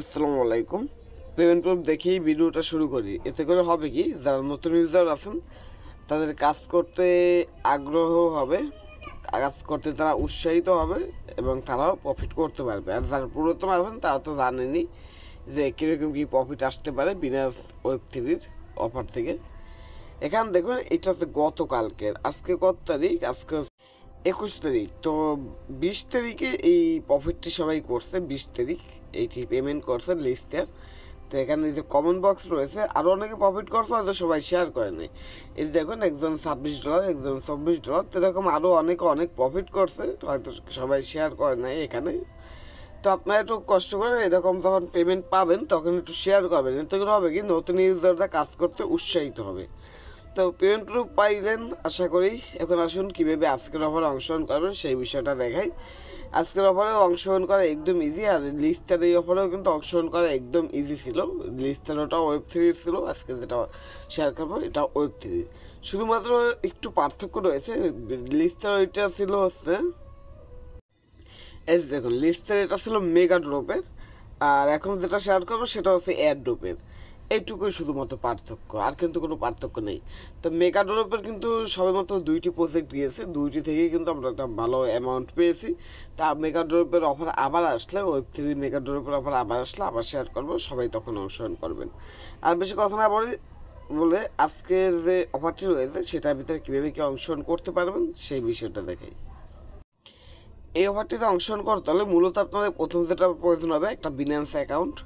আসসালামু আলাইকুম payment proof দেখেই ভিডিওটা শুরু করি এতে করে হবে কি যারা নতুন ইউজার আছেন তাদের কাজ করতে আগ্রহ হবে কাজ করতে তারা উৎসাহিত হবে এবং তারাও প্রফিট করতে পারবে আর যারা পুরাতন আছেন তারা তো জানেনি যে কীরকম কী প্রফিট আসতে পারে বিনা ওয়েব থ্রির অফার থেকে এখান দেখুন এটা হচ্ছে গতকালকের আজকে কত তারিখ আজকে একুশ তারিখ তো বিশ তারিখে এই প্রফিটটি সবাই করছে বিশ তারিখ এইটি পেমেন্ট করছে লিস্টের তো এখানে যে কমন বক্স রয়েছে আরও অনেকে প্রফিট করছে হয়তো সবাই শেয়ার করেনি এই দেখুন একজন ছাব্বিশ ডলার একজন চব্বিশ ডলার তো এরকম আরও অনেকে অনেক প্রফিট করছে হয়তো সবাই শেয়ার করে নাই এখানে তো আপনারা একটু কষ্ট করে এরকম যখন পেমেন্ট পাবেন তখন একটু শেয়ার করবেন এতে হবে কি নতুন ইউজাররা কাজ করতে উৎসাহিত হবে তো পেমেন্ট প্রুফ পাইলেন আশা করি এখন আসুন কীভাবে আজকের অফারে অংশগ্রহণ করবেন সেই বিষয়টা দেখাই আজকের অফারেও অংশগ্রহণ করা একদম ইজি আর লিস্টার এই অফারেও কিন্তু অংশগ্রহণ করা একদম ইজি ছিল লিস্টার ওটা ওয়েব থ্রির ছিল আজকে যেটা শেয়ার করবো এটা ওয়েব সিরিজ শুধুমাত্র একটু পার্থক্য রয়েছে লিস্টার ওইটা ছিল হচ্ছে এই দেখুন লিস্টার এটা ছিল মেগা ড্রপের আর এখন যেটা শেয়ার করবো সেটা হচ্ছে অ্যাড ড্রপের এইটুকুই শুধুমাত্র পার্থক্য আর কিন্তু কোনো পার্থক্য নেই তো মেকাডোরপের কিন্তু সবেমাত্র দুইটি প্রজেক্ট দিয়েছে দুইটি থেকেই কিন্তু আমরা একটা ভালো অ্যামাউন্ট পেয়েছি তা মেকাডোরপের অফার আবার আসলে ওয়েব থ্রি মেকাডোরপের অফার আবার আসলে আবার শেয়ার করবো সবাই তখন অংশগ্রহণ করবেন আর বেশি কথা না বলে বলে আজকের যে অফারটি রয়েছে সেটার ভিতরে কীভাবে কী অংশগ্রহণ করতে পারবেন সেই বিষয়টা দেখে এই অফারটিতে অংশগ্রহণ করতে হলে মূলত আপনাদের প্রথম যেটা প্রয়োজন হবে একটা বিনান্স অ্যাকাউন্ট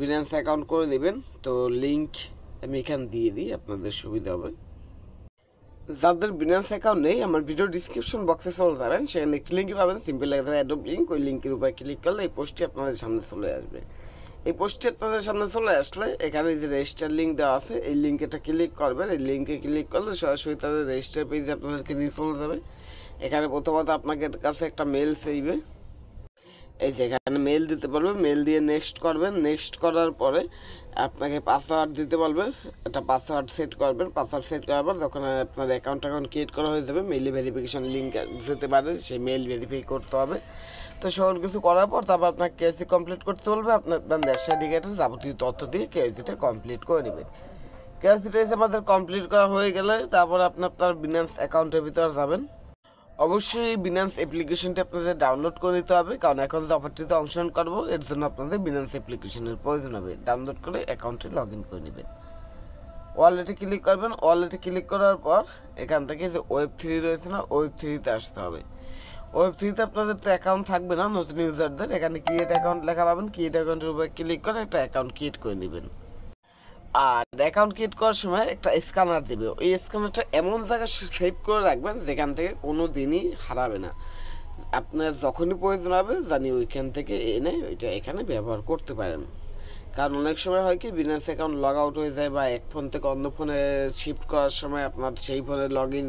বিনান্স অ্যাকাউন্ট করে নেবেন তো লিঙ্ক আমি এখানে দিয়ে দিই আপনাদের সুবিধা হবে যাদের বিনান্স অ্যাকাউন্ট নেই আমার ভিডিও ডিসক্রিপশন বক্সে চলে যাবেন সেখানে একটি লিঙ্ক পাবেন সিম্পল একটা লিঙ্ক ওই লিঙ্কের উপরে ক্লিক করলে এই পোস্টটি আপনাদের সামনে চলে আসবে এই পোস্টটি আপনাদের সামনে চলে আসলে এখানে যে রেজিস্টার লিঙ্ক দেওয়া আছে এই লিঙ্কটা ক্লিক করবেন এই লিঙ্কে ক্লিক করলে সরাসরি তাদের রেজিস্টার পেজে আপনাদেরকে নিয়ে চলে যাবে এখানে প্রথমত আপনাকে কাছে একটা মেল চাইবে এই যে এখানে মেল দিতে পারবে মেল দিয়ে নেক্সট করবেন নেক্সট করার পরে আপনাকে পাসওয়ার্ড দিতে বলবে একটা পাসওয়ার্ড সেট করবেন পাসওয়ার্ড সেট করার পর যখন আপনার অ্যাকাউন্ট অ্যাকাউন্ট ক্রিয়েট করা হয়ে যাবে মেইল ভেরিফিকেশন লিঙ্ক যেতে পারে সেই মেল ভেরিফাই করতে হবে তো সকল কিছু করার পর তারপর আপনাকে কেওসি কমপ্লিট করতে বলবে আপনার আপনার ন্যাশনাল যাবতীয় তথ্য দিয়ে কেওসিটা কমপ্লিট করে নেবেন কেওসিটা এসে আমাদের কমপ্লিট করা হয়ে গেলে তারপর আপনি আপনার বিনান্স অ্যাকাউন্টের ভিতরে যাবেন অবশ্যই এই বিনান্স অ্যাপ্লিকেশনটি আপনাদের ডাউনলোড করে নিতে হবে কারণ এখন যে অফারটিতে অংশগ্রহণ করবো এর জন্য আপনাদের বিনান্স অ্যাপ্লিকেশনের প্রয়োজন হবে ডাউনলোড করে অ্যাকাউন্টে লগ ইন করে নেবেন ওয়ালেটে ক্লিক করবেন ওয়ালেটে ক্লিক করার পর এখান থেকে যে ওয়েব থ্রি রয়েছে না ওয়েব থ্রিতে আসতে হবে ওয়েব থ্রিতে আপনাদের তো অ্যাকাউন্ট থাকবে না নতুন ইউজারদের এখানে ক্রিয়েট অ্যাকাউন্ট লেখা পাবেন ক্রিয়েট অ্যাকাউন্টের উপরে ক্লিক করে একটা অ্যাকাউন্ট ক্রিয়েট করে নেবেন আর অ্যাকাউন্ট ক্রিয়েট করার সময় একটা স্ক্যানার দেবে ওই স্ক্যানারটা এমন জায়গায় সেভ করে রাখবেন যেখান থেকে কোনো দিনই হারাবে না আপনার যখনই প্রয়োজন হবে জানি ওইখান থেকে এনে ওইটা এখানে ব্যবহার করতে পারেন কারণ অনেক সময় হয় কি বিনান্স অ্যাকাউন্ট লগ আউট হয়ে যায় বা এক ফোন থেকে অন্য ফোনে শিফট করার সময় আপনার সেই ফোনে লগ ইন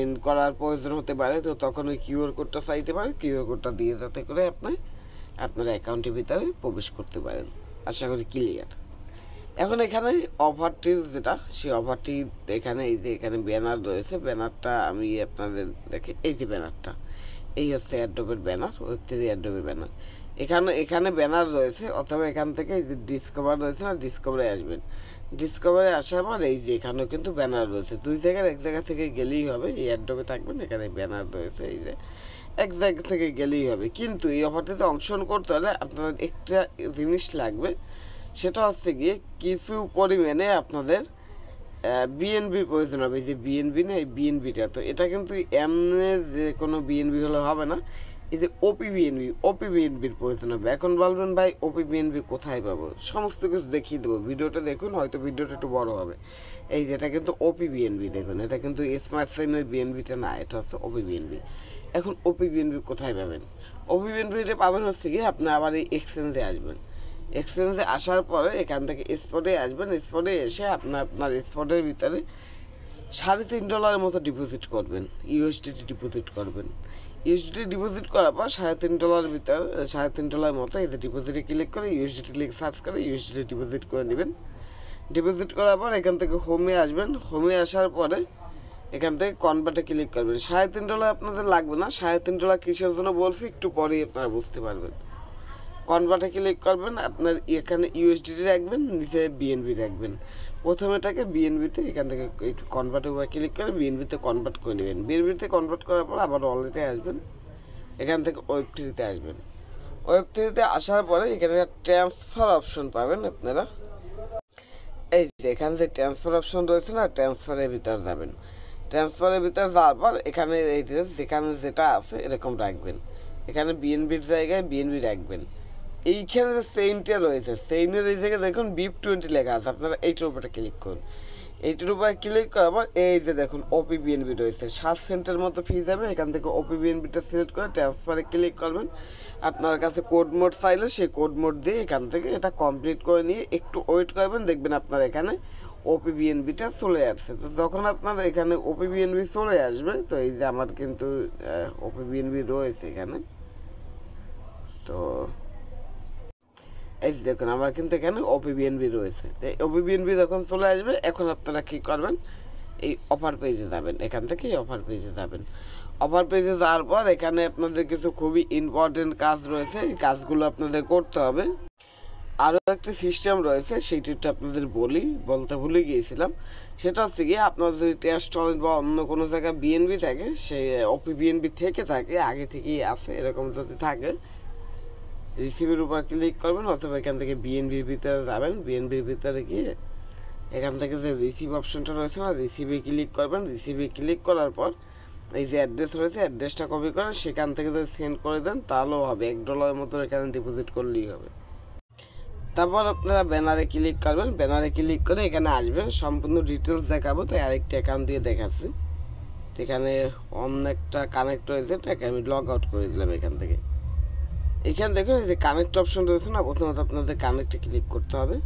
ইন করার প্রয়োজন হতে পারে তো তখন ওই কিউআর কোডটা চাইতে পারে কিউআর কোডটা দিয়ে যাতে করে আপনি আপনার অ্যাকাউন্টের ভিতরে প্রবেশ করতে পারেন আশা করি ক্লিয়ার এখন এখানে অফারটি যেটা সেই অফারটি এখানে এই যে এখানে ব্যানার রয়েছে ব্যানারটা আমি আপনাদের দেখে এই যে ব্যানারটা এই হচ্ছে অ্যাডোবের ব্যানার ওয়েব থ্রি অ্যাডোবের ব্যানার এখানে এখানে ব্যানার রয়েছে অথবা এখান থেকে এই যে ডিসকভার রয়েছে না ডিসকভারে আসবেন ডিসকভারে আসার পর এই যে এখানেও কিন্তু ব্যানার রয়েছে দুই জায়গার এক জায়গা থেকে গেলেই হবে এই অ্যাডোবে থাকবেন এখানে ব্যানার রয়েছে এই যে এক জায়গা থেকে গেলেই হবে কিন্তু এই অফারটিতে অংশগ্রহণ করতে হলে আপনাদের একটা জিনিস লাগবে সেটা হচ্ছে কি কিছু পরিমাণে আপনাদের বিএনবি প্রয়োজন হবে যে বিএনবি না এই বিএনবিটা তো এটা কিন্তু এমনি যে কোনো বিএনবি হলে হবে না এই যে ওপি বিএনবি ওপি বিএনবির প্রয়োজন হবে এখন বলবেন ভাই ওপি বিএনবি কোথায় পাবো সমস্ত কিছু দেখিয়ে দেবো ভিডিওটা দেখুন হয়তো ভিডিওটা একটু বড় হবে এই যে এটা কিন্তু ওপি বিএনবি দেখুন এটা কিন্তু স্মার্ট সাইনের বিএনবিটা না এটা হচ্ছে ওপি বিএনবি এখন ওপি বিএনবি কোথায় পাবেন ওপি বিএনবিটা পাবেন হচ্ছে কি আপনি আবার এই এক্সচেঞ্জে আসবেন এক্সচেঞ্জে আসার পরে এখান থেকে স্পটে আসবেন স্পটে এসে আপনার আপনার স্পটের ভিতরে সাড়ে তিন ডলারের মতো ডিপোজিট করবেন ইউএসডিটি ডিপোজিট করবেন ইউএসডিটি ডিপোজিট করার পর সাড়ে তিন ডলারের ভিতর সাড়ে তিন ডলারের মতো এতে ডিপোজিটে ক্লিক করে ইউএসডিটি লিখ সার্চ করে ইউএসডিটি ডিপোজিট করে নেবেন ডিপোজিট করার পর এখান থেকে হোমে আসবেন হোমে আসার পরে এখান থেকে কনভার্টে ক্লিক করবেন সাড়ে তিন ডলার আপনাদের লাগবে না সাড়ে তিন ডলার কিসের জন্য বলছি একটু পরেই আপনারা বুঝতে পারবেন কনভার্টে ক্লিক করবেন আপনার এখানে ইউএসডিটি রাখবেন নিচে বিএনবি রাখবেন প্রথমে এটাকে বিএনবিতে এখান থেকে একটু কনভার্টে ক্লিক করে বিএনবিতে কনভার্ট করে নেবেন বিএনবিতে কনভার্ট করার পর আবার ওয়ালেটে আসবেন এখান থেকে ওয়েব থ্রিতে আসবেন ওয়েব থ্রিতে আসার পরে এখানে ট্রান্সফার অপশন পাবেন আপনারা এই যে এখানে যে ট্রান্সফার অপশন রয়েছে না ট্রান্সফারের ভিতর যাবেন ট্রান্সফারের ভিতর যাওয়ার পর এখানে এই যেখানে যেটা আছে এরকম রাখবেন এখানে বিএনবির জায়গায় বিএনবি রাখবেন এইখানে যে সেইনটা রয়েছে সেইনের এই জায়গায় দেখুন বিপ টোয়েন্টি লেখা আছে আপনারা এইটার উপরে ক্লিক করুন এইটার উপরে ক্লিক করার পর এই যে দেখুন ওপি বিএনবি রয়েছে সাত সেন্টের মতো ফি যাবে এখান থেকে ওপি বিএনবিটা সিলেক্ট করে ট্রান্সফারে ক্লিক করবেন আপনার কাছে কোড মোড চাইলে সেই কোড মোড দিয়ে এখান থেকে এটা কমপ্লিট করে নিয়ে একটু ওয়েট করবেন দেখবেন আপনার এখানে ওপি বিএনবিটা চলে আসছে তো যখন আপনার এখানে ওপি বিএনবি চলে আসবে তো এই যে আমার কিন্তু ওপি বিএনবি রয়েছে এখানে তো এই দেখুন আমার কিন্তু এখানে ওপিবিএনবি রয়েছে তো ওপিবিএনবি যখন চলে আসবে এখন আপনারা কী করবেন এই অফার পেজে যাবেন এখান থেকে এই অফার পেজে যাবেন অফার পেজে যাওয়ার পর এখানে আপনাদের কিছু খুবই ইম্পর্টেন্ট কাজ রয়েছে এই কাজগুলো আপনাদের করতে হবে আরও একটি সিস্টেম রয়েছে সেইটিটা আপনাদের বলি বলতে ভুলে গিয়েছিলাম সেটা হচ্ছে গিয়ে আপনার যদি ট্যাস্ট টলেট বা অন্য কোনো জায়গায় বিএনবি থাকে সে ওপি বিএনবি থেকে থাকে আগে থেকেই আছে এরকম যদি থাকে রিসিভের উপর ক্লিক করবেন অথবা এখান থেকে বিএনবির ভিতরে যাবেন বিএনবির ভিতরে গিয়ে এখান থেকে যে রিসিভ অপশনটা রয়েছে না রিসিভে ক্লিক করবেন রিসিভে ক্লিক করার পর এই যে অ্যাড্রেস রয়েছে অ্যাড্রেসটা কপি করেন সেখান থেকে যদি সেন্ড করে দেন তাহলেও হবে এক ডলারের মতো এখানে ডিপোজিট করলেই হবে তারপর আপনারা ব্যানারে ক্লিক করবেন ব্যানারে ক্লিক করে এখানে আসবেন সম্পূর্ণ ডিটেলস দেখাবো তাই আরেকটি অ্যাকাউন্ট দিয়ে দেখাচ্ছি এখানে অন্য একটা কানেক্ট রয়েছে এটাকে আমি লগ আউট করে দিলাম এখান থেকে এখানে দেখুন এই যে কানেক্ট অপশন রয়েছে না প্রথমত আপনাদের কানেক্টে ক্লিক করতে হবে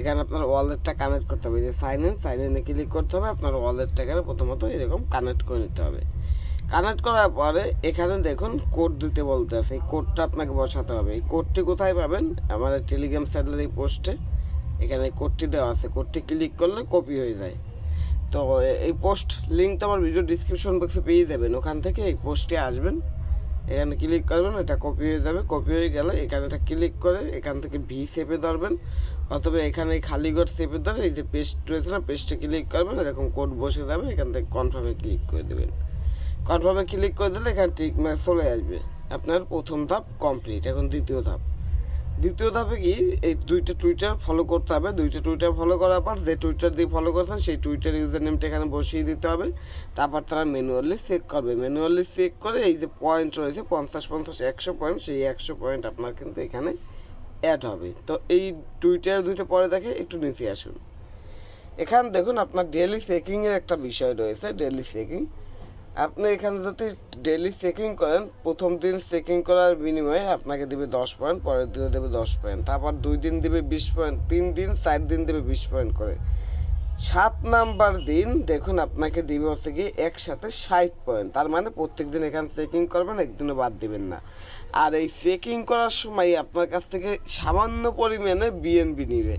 এখানে আপনার ওয়ালেটটা কানেক্ট করতে হবে এই যে সাইন ইন সাইন ইনে ক্লিক করতে হবে আপনার ওয়ালেটটা এখানে প্রথমত এরকম কানেক্ট করে নিতে হবে কানেক্ট করার পরে এখানে দেখুন কোড দিতে বলতে আছে এই কোডটা আপনাকে বসাতে হবে এই কোডটি কোথায় পাবেন আমার টেলিগ্রাম চ্যানেলের এই পোস্টে এখানে কোডটি দেওয়া আছে কোডটি ক্লিক করলে কপি হয়ে যায় তো এই পোস্ট লিঙ্ক তো আমার ভিডিও ডিসক্রিপশন বক্সে পেয়ে যাবেন ওখান থেকে এই পোস্টে আসবেন এখানে ক্লিক করবেন এটা কপি হয়ে যাবে কপি হয়ে গেলে এখানে এটা ক্লিক করে এখান থেকে ভি সেপে ধরবেন অথবা এখানে এই খালিগড় সেপে ধরে এই যে পেস্ট রয়েছে না পেস্টে ক্লিক করবেন এরকম কোড বসে যাবে এখান থেকে কনফার্মে ক্লিক করে দেবেন কনফার্মে ক্লিক করে দিলে এখানে ঠিক মার্ক চলে আসবে আপনার প্রথম ধাপ কমপ্লিট এখন দ্বিতীয় ধাপ দ্বিতীয় ধাপে কি এই দুইটা টুইটার ফলো করতে হবে দুইটা টুইটার ফলো করার পর যে টুইটার দিয়ে ফলো করছেন সেই টুইটার ইউজার নেমটা এখানে বসিয়ে দিতে হবে তারপর তারা ম্যানুয়ালি চেক করবে ম্যানুয়ালি চেক করে এই যে পয়েন্ট রয়েছে পঞ্চাশ পঞ্চাশ একশো পয়েন্ট সেই একশো পয়েন্ট আপনার কিন্তু এখানে অ্যাড হবে তো এই টুইটার দুইটা পরে দেখে একটু নিচে আসুন এখানে দেখুন আপনার ডেলি চেকিংয়ের একটা বিষয় রয়েছে ডেলি চেকিং আপনি এখানে যদি ডেলি চেকিং করেন প্রথম দিন চেকিং করার বিনিময়ে আপনাকে দেবে দশ পয়েন্ট পরের দিনে দেবে দশ পয়েন্ট তারপর দুই দিন দেবে বিশ পয়েন্ট তিন দিন চার দিন দেবে বিশ পয়েন্ট করে সাত নাম্বার দিন দেখুন আপনাকে দিবে হচ্ছে কি একসাথে ষাট পয়েন্ট তার মানে প্রত্যেক দিন এখানে চেকিং করবেন একদিনও বাদ দিবেন না আর এই চেকিং করার সময় আপনার কাছ থেকে সামান্য পরিমাণে বিএনবি নিবে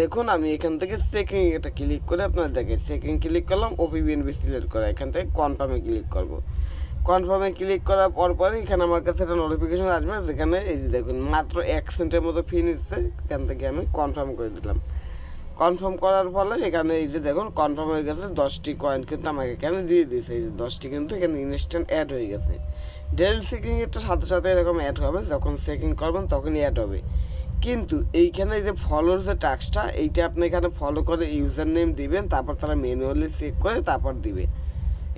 দেখুন আমি এখান থেকে চেকিং এটা ক্লিক করে আপনার দেখে চেকিং ক্লিক করলাম ওপি বিএনবি সিলেক্ট করে এখান থেকে কনফার্মে ক্লিক করব কনফার্মে ক্লিক করার পর পরে এখানে আমার কাছে একটা নোটিফিকেশন আসবে যেখানে এই যে দেখুন মাত্র এক সেন্টের মতো ফি নিচ্ছে এখান থেকে আমি কনফার্ম করে দিলাম কনফার্ম করার ফলে এখানে এই যে দেখুন কনফার্ম হয়ে গেছে দশটি কয়েন কিন্তু আমাকে এখানে দিয়ে দিয়েছে এই যে দশটি কিন্তু এখানে ইনস্ট্যান্ট অ্যাড হয়ে গেছে ডেল সিকিং সাথে সাথে এরকম অ্যাড হবে যখন চেকিং করবেন তখনই অ্যাড হবে কিন্তু এইখানে যে ফলোর যে টাস্কটা এইটা আপনি এখানে ফলো করে ইউজার নেম দিবেন তারপর তারা ম্যানুয়ালি চেক করে তারপর দিবে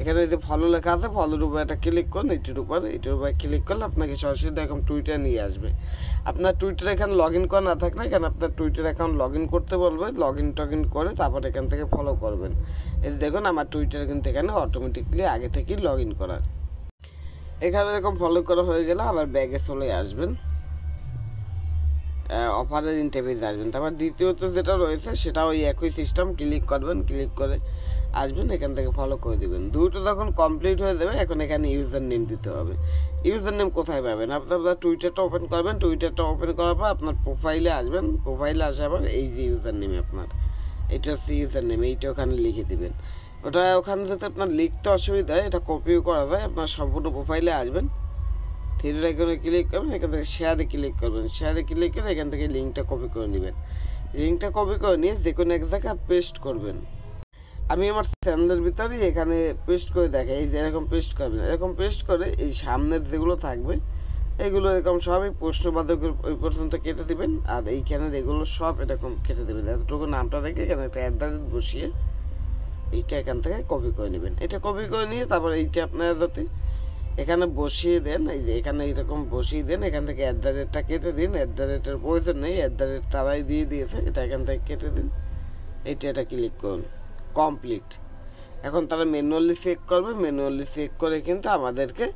এখানে যে ফলো লেখা আছে ফলোর উপরে একটা ক্লিক করুন এটির উপর এটির উপরে ক্লিক করলে আপনাকে সরাসরি এখন টুইটার নিয়ে আসবে আপনার টুইটার এখানে লগ ইন করা না থাকলে এখানে আপনার টুইটার অ্যাকাউন্ট লগ ইন করতে বলবে লগ ইন টগ ইন করে তারপর এখান থেকে ফলো করবেন এই দেখুন আমার টুইটার কিন্তু এখানে অটোমেটিকলি আগে থেকেই লগ ইন করা এখানে এরকম ফলো করা হয়ে গেলে আবার ব্যাগে চলে আসবেন অফারের ইন্টারভিউ আসবেন তারপর দ্বিতীয়ত যেটা রয়েছে সেটা ওই একই সিস্টেম ক্লিক করবেন ক্লিক করে আসবেন এখান থেকে ফলো করে দেবেন দুটো তখন কমপ্লিট হয়ে যাবে এখন এখানে ইউজার নেম দিতে হবে ইউজার নেম কোথায় পাবেন আপনি আপনার টুইটারটা ওপেন করবেন টুইটারটা ওপেন করার পর আপনার প্রোফাইলে আসবেন প্রোফাইলে আসে আবার এই যে ইউজার নেম আপনার এটা হচ্ছে ইউজার নেম এইটা ওখানে লিখে দেবেন ওটা ওখানে যাতে আপনার লিখতে অসুবিধা হয় এটা কপিও করা যায় আপনার সম্পূর্ণ প্রোফাইলে আসবেন থ্রিডার এখানে ক্লিক করবেন এখান থেকে শেয়ারে ক্লিক করবেন শেয়ারে ক্লিক করে এখান থেকে লিঙ্কটা কপি করে নেবেন লিঙ্কটা কপি করে নিয়ে যে কোনো এক জায়গায় পেস্ট করবেন আমি আমার চ্যানেলের ভিতরেই এখানে পেস্ট করে দেখে এই যে এরকম পেস্ট করবেন এরকম পেস্ট করে এই সামনের যেগুলো থাকবে এগুলো এরকম সবই প্রশ্নবাদকের ওই পর্যন্ত কেটে দেবেন আর এইখানে এগুলো সব এরকম কেটে দেবেন এতটুকু নামটা রেখে এখানে একটা অ্যাট দ্য রেট বসিয়ে এইটা এখান থেকে কপি করে নেবেন এটা কপি করে নিয়ে তারপর এইটা আপনারা যদি এখানে বসিয়ে দেন এই যে এখানে এরকম বসিয়ে দেন এখান থেকে অ্যাট দ্য রেটটা কেটে দিন অ্যাট দ্য রেটের প্রয়োজন নেই অ্যাট দ্য রেট তারাই দিয়ে দিয়েছে এটা এখান থেকে কেটে দিন এইটা এটা ক্লিক করুন কমপ্লিট এখন তারা ম্যানুয়ালি চেক করবে ম্যানুয়ালি চেক করে কিন্তু আমাদেরকে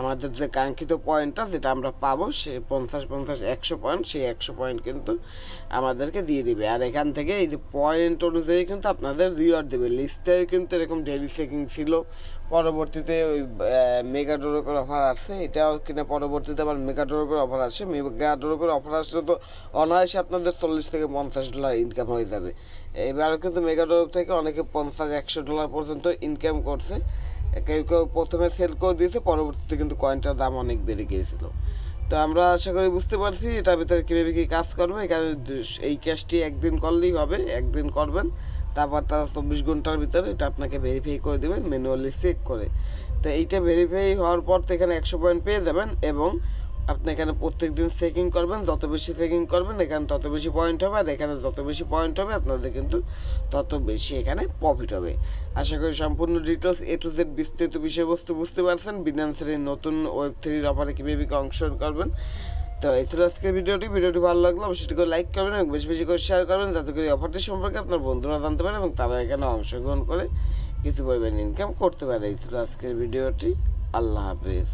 আমাদের যে কাঙ্ক্ষিত পয়েন্টটা যেটা আমরা পাবো সে পঞ্চাশ পঞ্চাশ একশো পয়েন্ট সেই একশো পয়েন্ট কিন্তু আমাদেরকে দিয়ে দিবে আর এখান থেকে এই যে পয়েন্ট অনুযায়ী কিন্তু আপনাদের রিওয়ার্ড দেবে লিস্টে কিন্তু এরকম ডেলি চেকিং ছিল পরবর্তীতে ওই মেগা করে অফার আসছে এটাও কিনা পরবর্তীতে আবার মেগা করে অফার আসে মেগা করে অফার আসলে তো অনায়াসে আপনাদের চল্লিশ থেকে পঞ্চাশ ডলার ইনকাম হয়ে যাবে এবারও কিন্তু মেগা ডোর থেকে অনেকে পঞ্চাশ একশো ডলার পর্যন্ত ইনকাম করছে কেউ কেউ প্রথমে সেল করে দিয়েছে পরবর্তীতে কিন্তু কয়েনটার দাম অনেক বেড়ে গিয়েছিল তো আমরা আশা করি বুঝতে পারছি এটার ভিতরে কীভাবে কী কাজ করবে এখানে এই ক্যাশটি একদিন করলেই হবে একদিন করবেন তারপর তারা চব্বিশ ঘন্টার ভিতরে এটা আপনাকে ভেরিফাই করে দেবেন ম্যানুয়ালি চেক করে তো এইটা ভেরিফাই হওয়ার পর তো এখানে একশো পয়েন্ট পেয়ে যাবেন এবং আপনি এখানে প্রত্যেক দিন চেকিং করবেন যত বেশি চেকিং করবেন এখানে তত বেশি পয়েন্ট হবে আর এখানে যত বেশি পয়েন্ট হবে আপনাদের কিন্তু তত বেশি এখানে প্রফিট হবে আশা করি সম্পূর্ণ ডিটেলস এ টু জেড বিস্তৃত বিষয়বস্তু বুঝতে পারছেন বিনান্সের এই নতুন ওয়েব থ্রির অফারে কীভাবে অংশগ্রহণ করবেন তো এই ছিল আজকের ভিডিওটি ভিডিওটি ভালো লাগলো অবশ্যই করে লাইক করবেন এবং বেশি বেশি করে শেয়ার করবেন যাতে করে অফারটি সম্পর্কে আপনার বন্ধুরা জানতে পারে এবং তারা এখানে অংশগ্রহণ করে কিছু পরিমাণ ইনকাম করতে পারে এই ছিল আজকের ভিডিওটি আল্লাহ হাফিজ